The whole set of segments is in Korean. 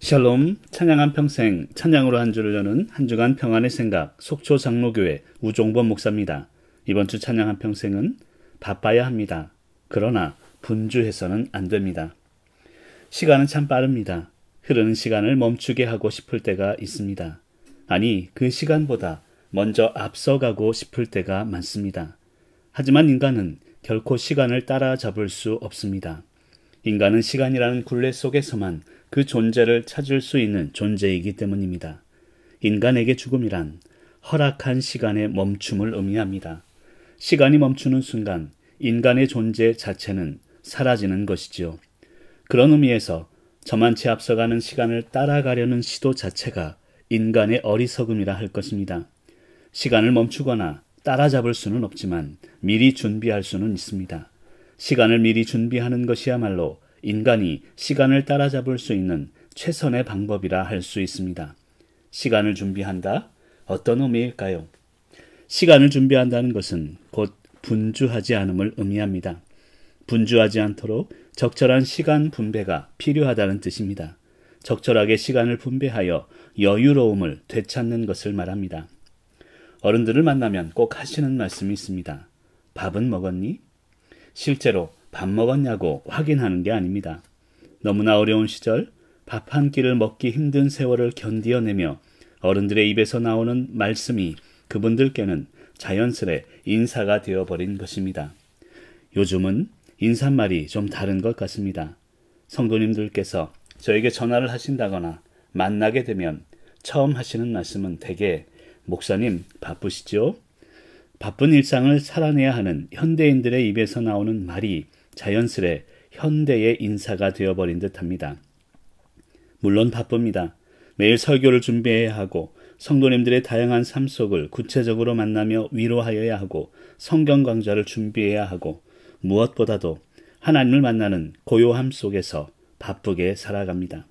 샬롬 찬양한 평생 찬양으로 한 주를 여는 한 주간 평안의 생각 속초 장로교회 우종범 목사입니다. 이번 주 찬양한 평생은 바빠야 합니다. 그러나 분주해서는 안 됩니다. 시간은 참 빠릅니다. 흐르는 시간을 멈추게 하고 싶을 때가 있습니다. 아니 그 시간보다 먼저 앞서가고 싶을 때가 많습니다. 하지만 인간은 결코 시간을 따라잡을 수 없습니다. 인간은 시간이라는 굴레 속에서만 그 존재를 찾을 수 있는 존재이기 때문입니다. 인간에게 죽음이란 허락한 시간의 멈춤을 의미합니다. 시간이 멈추는 순간 인간의 존재 자체는 사라지는 것이지요. 그런 의미에서 저만치 앞서가는 시간을 따라가려는 시도 자체가 인간의 어리석음이라 할 것입니다. 시간을 멈추거나 따라잡을 수는 없지만 미리 준비할 수는 있습니다. 시간을 미리 준비하는 것이야말로 인간이 시간을 따라잡을 수 있는 최선의 방법이라 할 수 있습니다. 시간을 준비한다? 어떤 의미일까요? 시간을 준비한다는 것은 곧 분주하지 않음을 의미합니다. 분주하지 않도록 적절한 시간 분배가 필요하다는 뜻입니다. 적절하게 시간을 분배하여 여유로움을 되찾는 것을 말합니다. 어른들을 만나면 꼭 하시는 말씀이 있습니다. 밥은 먹었니? 실제로 밥 먹었냐고 확인하는 게 아닙니다. 너무나 어려운 시절 밥 한 끼를 먹기 힘든 세월을 견디어내며 어른들의 입에서 나오는 말씀이 그분들께는 자연스레 인사가 되어버린 것입니다. 요즘은 인사말이 좀 다른 것 같습니다. 성도님들께서 저에게 전화를 하신다거나 만나게 되면 처음 하시는 말씀은 대개 목사님 바쁘시죠? 바쁜 일상을 살아내야 하는 현대인들의 입에서 나오는 말이 자연스레 현대의 인사가 되어버린 듯 합니다. 물론 바쁩니다. 매일 설교를 준비해야 하고 성도님들의 다양한 삶 속을 구체적으로 만나며 위로하여야 하고 성경 강좌를 준비해야 하고 무엇보다도 하나님을 만나는 고요함 속에서 바쁘게 살아갑니다.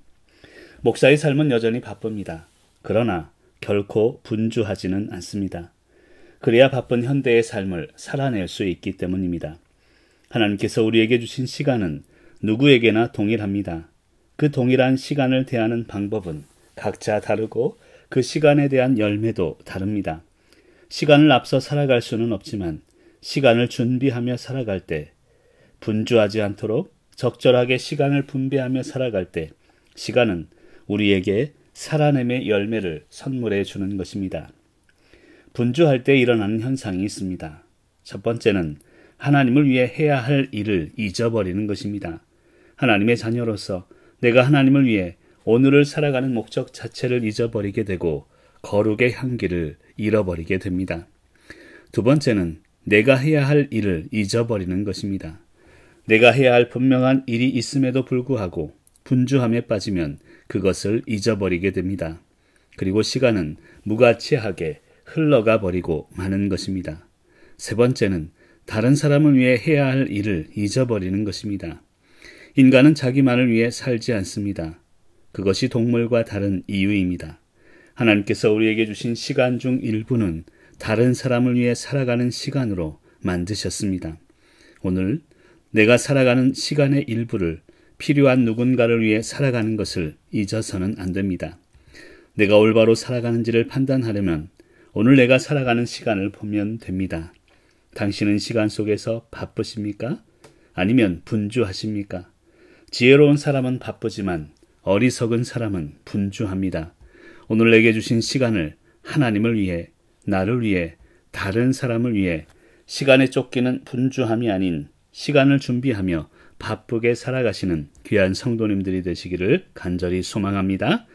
목사의 삶은 여전히 바쁩니다. 그러나 결코 분주하지는 않습니다. 그래야 바쁜 현대의 삶을 살아낼 수 있기 때문입니다. 하나님께서 우리에게 주신 시간은 누구에게나 동일합니다. 그 동일한 시간을 대하는 방법은 각자 다르고 그 시간에 대한 열매도 다릅니다. 시간을 앞서 살아갈 수는 없지만 시간을 준비하며 살아갈 때 분주하지 않도록 적절하게 시간을 분배하며 살아갈 때 시간은 우리에게 살아냄의 열매를 선물해 주는 것입니다. 분주할 때 일어나는 현상이 있습니다. 첫 번째는 하나님을 위해 해야 할 일을 잊어버리는 것입니다. 하나님의 자녀로서 내가 하나님을 위해 오늘을 살아가는 목적 자체를 잊어버리게 되고 거룩의 향기를 잃어버리게 됩니다. 두 번째는 내가 해야 할 일을 잊어버리는 것입니다. 내가 해야 할 분명한 일이 있음에도 불구하고 분주함에 빠지면 그것을 잊어버리게 됩니다. 그리고 시간은 무가치하게 흘러가 버리고 마는 것입니다. 세 번째는 다른 사람을 위해 해야 할 일을 잊어버리는 것입니다. 인간은 자기만을 위해 살지 않습니다. 그것이 동물과 다른 이유입니다. 하나님께서 우리에게 주신 시간 중 일부는 다른 사람을 위해 살아가는 시간으로 만드셨습니다. 오늘 내가 살아가는 시간의 일부를 필요한 누군가를 위해 살아가는 것을 잊어서는 안 됩니다. 내가 올바로 살아가는지를 판단하려면 오늘 내가 살아가는 시간을 보면 됩니다. 당신은 시간 속에서 바쁘십니까? 아니면 분주하십니까? 지혜로운 사람은 바쁘지만 어리석은 사람은 분주합니다. 오늘 내게 주신 시간을 하나님을 위해, 나를 위해, 다른 사람을 위해 시간에 쫓기는 분주함이 아닌 시간을 준비하며 바쁘게 살아가시는 귀한 성도님들이 되시기를 간절히 소망합니다.